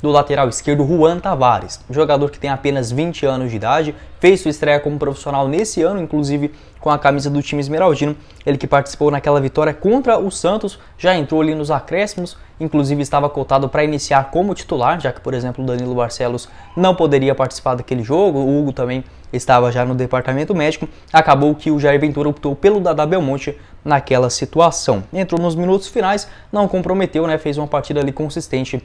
do lateral esquerdo Juan Tavares, jogador que tem apenas 20 anos de idade, fez sua estreia como profissional nesse ano, inclusive com a camisa do time esmeraldino. Ele que participou naquela vitória contra o Santos, já entrou ali nos acréscimos, inclusive estava cotado para iniciar como titular, já que, por exemplo, o Danilo Barcelos não poderia participar daquele jogo, o Hugo também estava já no departamento médico. Acabou que o Jair Ventura optou pelo Dada Belmonte naquela situação. Entrou nos minutos finais, não comprometeu, né? Fez uma partida ali consistente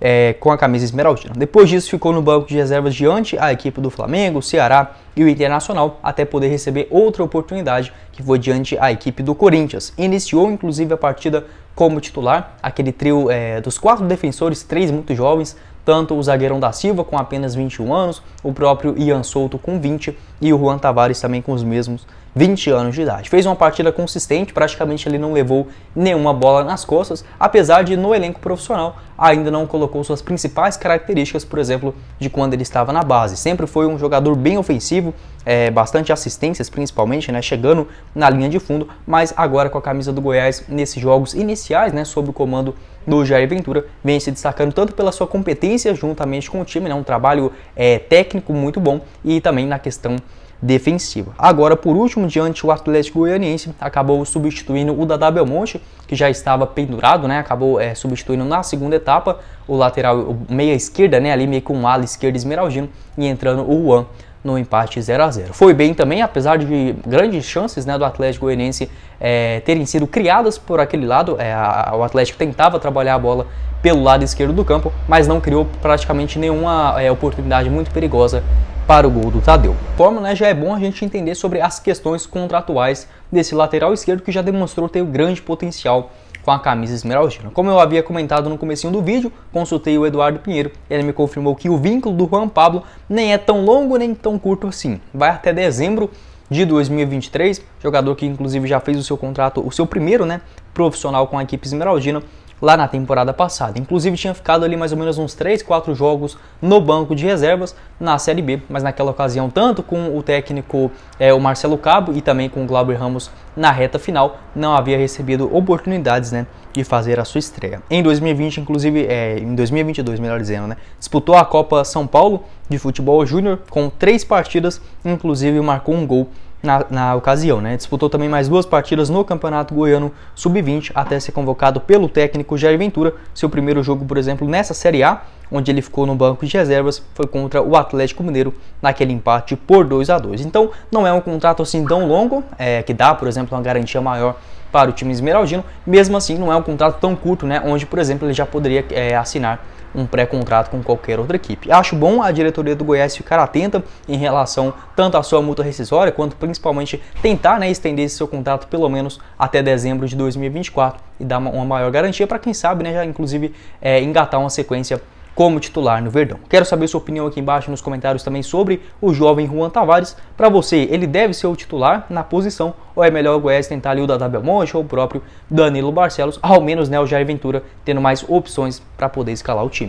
é, com a camisa esmeraldina. Depois disso, ficou no banco de reservas diante a equipe do Flamengo, Ceará e o Internacional até poder receber outra oportunidade que foi diante a equipe do Corinthians. Iniciou inclusive a partida como titular, aquele trio é, dos quatro defensores, três muito jovens, tanto o zagueirão da Silva com apenas 21 anos, o próprio Ian Souto com 20 e o Juan Tavares também com os mesmos 20 anos de idade. Fez uma partida consistente, praticamente ele não levou nenhuma bola nas costas, apesar de no elenco profissional ainda não colocou suas principais características, por exemplo, de quando ele estava na base. Sempre foi um jogador bem ofensivo, ofensivo, é, bastante assistências principalmente, né, chegando na linha de fundo, mas agora com a camisa do Goiás nesses jogos iniciais, né, sob o comando do Jair Ventura, vem se destacando tanto pela sua competência juntamente com o time, né, um trabalho é, técnico muito bom e também na questão defensiva. Agora, por último, diante o Atlético Goianiense, acabou substituindo o Dadá Belmonte, que já estava pendurado, né? Acabou é, substituindo na segunda etapa o lateral o meia esquerda, né? Ali meio com um ala esquerda esmeraldino e entrando o Juan no empate 0 a 0 Foi bem também, apesar de grandes chances né, do Atlético Goianiense é, terem sido criadas por aquele lado. É, a, o Atlético tentava trabalhar a bola pelo lado esquerdo do campo, mas não criou praticamente nenhuma é, oportunidade muito perigosa para o gol do Tadeu. Forma né, já é bom a gente entender sobre as questões contratuais desse lateral esquerdo que já demonstrou ter um grande potencial com a camisa esmeraldina. Como eu havia comentado no comecinho do vídeo, consultei o Eduardo Pinheiro, ele me confirmou que o vínculo do Juan Pablo nem é tão longo nem tão curto assim. Vai até dezembro de 2023, jogador que inclusive já fez o seu contrato, o seu primeiro, né, profissional com a equipe esmeraldina lá na temporada passada. Inclusive tinha ficado ali mais ou menos uns 3, 4 jogos no banco de reservas na Série B, mas naquela ocasião tanto com o técnico é, o Marcelo Cabo e também com o Glauber Ramos na reta final, não havia recebido oportunidades né, de fazer a sua estreia. Em 2020, inclusive, é, em 2022, melhor dizendo, né, disputou a Copa São Paulo de Futebol Júnior com três partidas, inclusive marcou um gol na, na, ocasião. Né? Disputou também mais duas partidas no Campeonato Goiano Sub-20 até ser convocado pelo técnico Jair Ventura. Seu primeiro jogo, por exemplo, nessa Série A, onde ele ficou no banco de reservas, foi contra o Atlético Mineiro naquele empate por 2 a 2 Então não é um contrato assim tão longo, é, que dá, por exemplo, uma garantia maior para o time esmeraldino. Mesmo assim, não é um contrato tão curto, né? Onde, por exemplo, ele já poderia é, assinar um pré-contrato com qualquer outra equipe. Acho bom a diretoria do Goiás ficar atenta em relação tanto à sua multa rescisória quanto principalmente tentar né, estender esse seu contrato pelo menos até dezembro de 2024 e dar uma, uma maior garantia para quem sabe né, já inclusive é, engatar uma sequência como titular no Verdão. Quero saber sua opinião aqui embaixo nos comentários também sobre o jovem Juan Tavares. Para você, ele deve ser o titular na posição ou é melhor o Goiás tentar ali o Dada Belmonte ou o próprio Danilo Barcelos, ao menos né, o Jair Ventura tendo mais opções para poder escalar o time.